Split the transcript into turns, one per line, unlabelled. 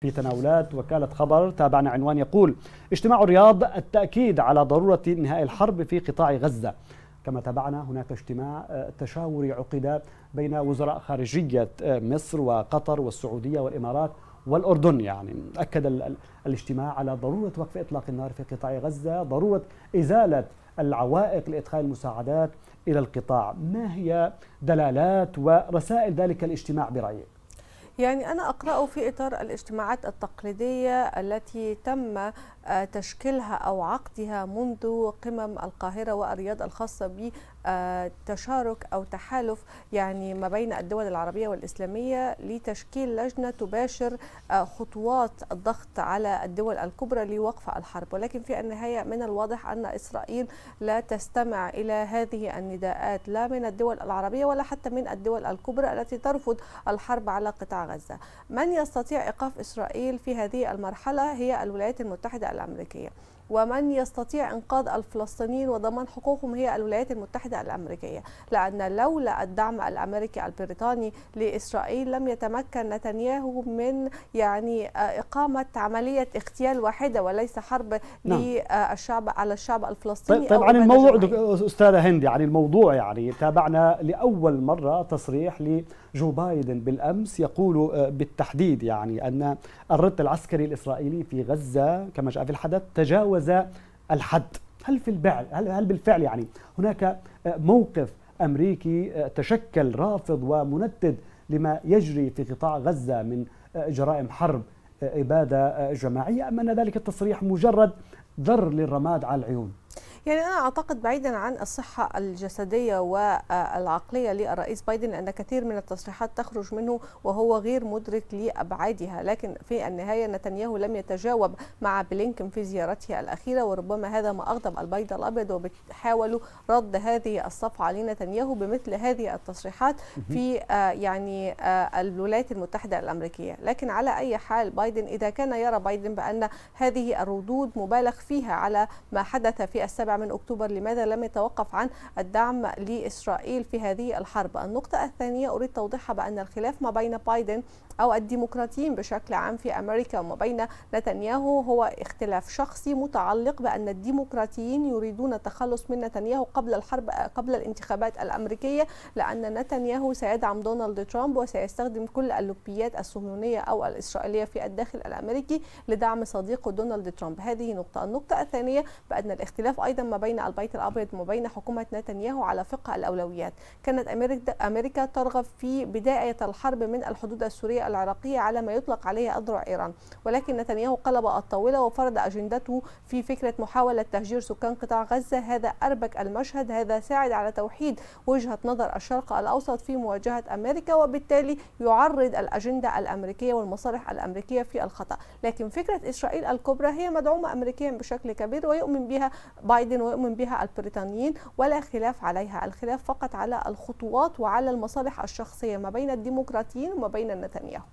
في تناولات وكالة خبر تابعنا عنوان يقول اجتماع الرياض التأكيد على ضرورة انهاء الحرب في قطاع غزة كما تابعنا هناك اجتماع آه، تشاوري عقد بين وزراء خارجية آه، مصر وقطر والسعودية والإمارات والأردن يعني أكد الاجتماع على ضرورة وقف إطلاق النار في قطاع غزة ضرورة إزالة العوائق لإدخال المساعدات إلى القطاع ما هي دلالات ورسائل ذلك الاجتماع برأيك؟
يعني أنا أقرأه في إطار الاجتماعات التقليدية التي تم آه، تشكيلها أو عقدها منذ قمم القاهرة والرياض الخاصة آه، تشارك أو تحالف يعني ما بين الدول العربية والإسلامية لتشكيل لجنة تباشر آه، خطوات الضغط على الدول الكبرى لوقف الحرب ولكن في النهاية من الواضح أن إسرائيل لا تستمع إلى هذه النداءات لا من الدول العربية ولا حتى من الدول الكبرى التي ترفض الحرب على قطاع غزة من يستطيع إيقاف إسرائيل في هذه المرحلة هي الولايات المتحدة الأمريكية ومن يستطيع انقاذ الفلسطينيين وضمان حقوقهم هي الولايات المتحده الامريكيه لان لولا الدعم الامريكي البريطاني لاسرائيل لم يتمكن نتنياهو من يعني آه، اقامه عمليه اغتيال واحده وليس حرب نعم. للشعب على الشعب الفلسطيني طيب, طيب، عن الموضوع
استاذه هندي عن الموضوع يعني تابعنا لاول مره تصريح لجو بايدن بالامس يقول آه، بالتحديد يعني ان الرد العسكري الاسرائيلي في غزه كما جاء في الحدث تجاوز تجاوز الحد هل في البعل هل, هل بالفعل يعني هناك آه، موقف امريكي آه، تشكل رافض ومندد لما يجري في قطاع غزه من آه، جرائم حرب اباده جماعيه ام ان ذلك التصريح مجرد ذر للرماد على العيون
يعني أنا أعتقد بعيدا عن الصحة الجسدية والعقلية للرئيس بايدن أن كثير من التصريحات تخرج منه وهو غير مدرك لأبعادها لكن في النهاية نتنياهو لم يتجاوب مع بلينكن في زيارته الأخيرة وربما هذا ما أغضب البيض الأبيض وبيحاولوا رد هذه الصفعة لنتنياهو بمثل هذه التصريحات في آه، يعني آه، الولايات المتحدة الأمريكية لكن على أي حال بايدن إذا كان يرى بايدن بأن هذه الردود مبالغ فيها على ما حدث في السبع من أكتوبر لماذا لم يتوقف عن الدعم لإسرائيل في هذه الحرب النقطة الثانية أريد توضيحها بأن الخلاف ما بين بايدن أو الديمقراطيين بشكل عام في أمريكا وما بين نتنياهو هو اختلاف شخصي متعلق بأن الديمقراطيين يريدون التخلص من نتنياهو قبل الحرب قبل الانتخابات الأمريكية لأن نتنياهو سيدعم دونالد ترامب وسيستخدم كل اللوبيات الصهيونية أو الإسرائيلية في الداخل الأمريكي لدعم صديقه دونالد ترامب هذه نقطة النقطة الثانية بأن الاختلاف أيضا ما بين البيت الابيض وما بين حكومه نتنياهو على فقه الاولويات، كانت امريكا ترغب في بدايه الحرب من الحدود السوريه العراقيه على ما يطلق عليه اذرع ايران، ولكن نتنياهو قلب الطاوله وفرض اجندته في فكره محاوله تهجير سكان قطاع غزه، هذا اربك المشهد، هذا ساعد على توحيد وجهه نظر الشرق الاوسط في مواجهه امريكا وبالتالي يعرض الاجنده الامريكيه والمصالح الامريكيه في الخطا، لكن فكره اسرائيل الكبرى هي مدعومه امريكيا بشكل كبير ويؤمن بها بايدن جدا ويؤمن بها البريطانيين ولا خلاف عليها الخلاف فقط على الخطوات وعلى المصالح الشخصية ما بين الديمقراطيين وما بين نتنياهو